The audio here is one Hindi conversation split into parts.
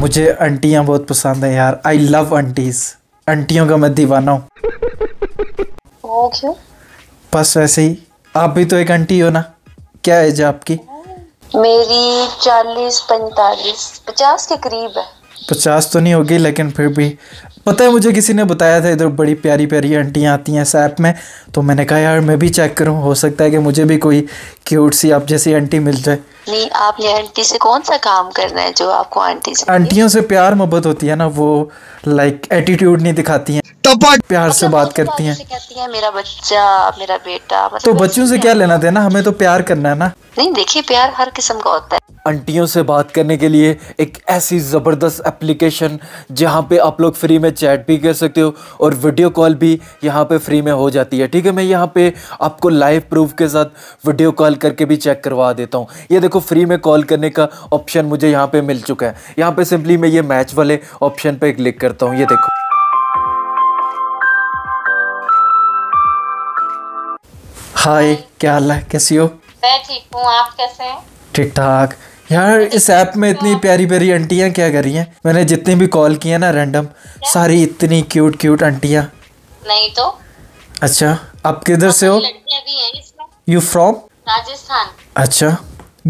मुझे अंटियाँ बहुत पसंद है यार आई लव अंटीज अंटियों का मैं दीवाना हूँ बस वैसे ही आप भी तो एक अंटी हो ना क्या एज आपकी मेरी चालीस पैंतालीस पचास के करीब है पचास तो नहीं होगी लेकिन फिर भी पता है मुझे किसी ने बताया था इधर बड़ी प्यारी प्यारी आंटियाँ आती हैं इस ऐप में तो मैंने कहा यार मैं भी चेक करूँ हो सकता है कि मुझे भी कोई क्यूट सी आप जैसी आंटी मिल जाए नहीं ये आंटी से कौन सा काम करना है जो आपको आंटी से आंटियों से प्यार मोहब्बत होती है ना वो लाइक एटीट्यूड नहीं दिखाती है प्यार से अच्छा, बात करती हैं कहती मेरा बच्चा मेरा बेटा मतलब तो बच्चों से क्या लेना देना हमें तो प्यार करना है ना नहीं देखिए प्यार हर किस्म का होता है अंटियों से बात करने के लिए एक ऐसी ज़बरदस्त एप्लीकेशन जहाँ पे आप लोग फ्री में चैट भी कर सकते हो और वीडियो कॉल भी यहाँ पे फ्री में हो जाती है ठीक है मैं यहाँ पे आपको लाइव प्रूफ के साथ वीडियो कॉल करके भी चेक करवा देता हूँ ये देखो फ्री में कॉल करने का ऑप्शन मुझे यहाँ पर मिल चुका है यहाँ पर सिंपली मैं ये मैच वाले ऑप्शन पर क्लिक करता हूँ ये देखो हाय क्या हाल है कैसी हो मैं ठीक हूँ आप कैसे हैं ठीक ठाक यार इस ऐप में इतनी प्यारी प्यारी आंटियाँ क्या करी हैं मैंने जितनी भी कॉल किए ना रैंडम सारी इतनी क्यूट क्यूट आंटियाँ नहीं तो अच्छा आप किधर से हो यू फ्रॉम राजस्थान अच्छा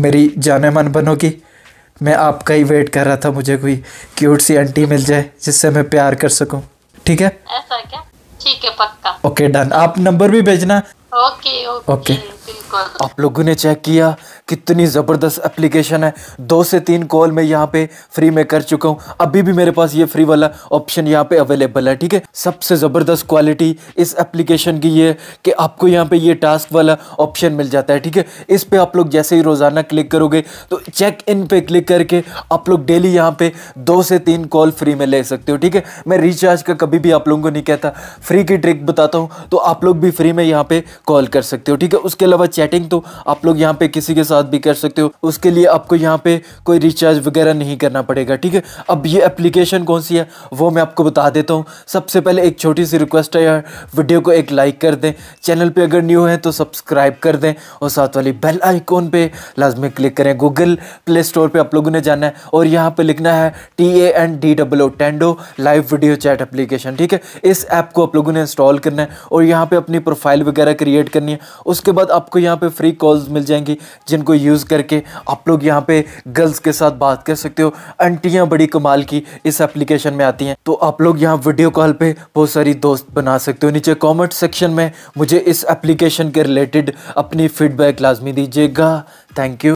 मेरी जाने मन बनो की मैं आपका ही वेट कर रहा था मुझे कोई क्यूट सी आंटी मिल जाए जिससे मैं प्यार कर सकूं ठीक है ऐसा क्या ठीक है पक्का ओके डन आप नंबर भी भेजना ओके ओके आप लोगों ने चेक किया कितनी ज़बरदस्त एप्लीकेशन है दो से तीन कॉल मैं यहाँ पे फ्री में कर चुका हूँ अभी भी मेरे पास ये फ्री वाला ऑप्शन यहाँ पे अवेलेबल है ठीक है सबसे ज़बरदस्त क्वालिटी इस एप्लीकेशन की ये है कि आपको यहाँ पे ये टास्क वाला ऑप्शन मिल जाता है ठीक है इस पर आप लोग जैसे ही रोज़ाना क्लिक करोगे तो चेक इन पे क्लिक करके आप लोग डेली यहाँ पे दो से तीन कॉल फ्री में ले सकते हो ठीक है मैं रिचार्ज का कभी भी आप लोगों को नहीं कहता फ्री की ट्रिक बताता हूँ तो आप लोग भी फ्री में यहाँ पे कॉल कर सकते हो ठीक है उसके अलावा चैटिंग तो आप लोग यहाँ पे किसी के साथ भी कर सकते हो उसके लिए आपको यहाँ पे कोई रिचार्ज वगैरह नहीं करना पड़ेगा ठीक है अब ये एप्लीकेशन कौन सी है वो मैं आपको बता देता हूँ सबसे पहले एक छोटी सी रिक्वेस्ट है यार वीडियो को एक लाइक कर दें चैनल पर अगर न्यू है तो सब्सक्राइब कर दें और साथ वाली बेल आइकॉन पर लाजमी क्लिक करें गूगल प्ले स्टोर पर आप लोगों ने जाना है और यहाँ पर लिखना है T A N D W टेंडो लाइव वीडियो चैट एप्लीकेशन ठीक है इस ऐप को आप लोगों ने इंस्टॉल करना है और यहाँ पर अपनी प्रोफाइल वगैरह क्रिएट करनी है उसके बाद आपको यहाँ यहाँ पे फ्री कॉल्स मिल जाएंगी जिनको यूज़ करके आप लोग यहाँ पे गर्ल्स के साथ बात कर सकते हो आंटियाँ बड़ी कमाल की इस एप्लीकेशन में आती हैं तो आप लोग यहाँ वीडियो कॉल पे बहुत सारी दोस्त बना सकते हो नीचे कॉमेंट सेक्शन में मुझे इस एप्लीकेशन के रिलेटेड अपनी फीडबैक लाजमी दीजिएगा थैंक यू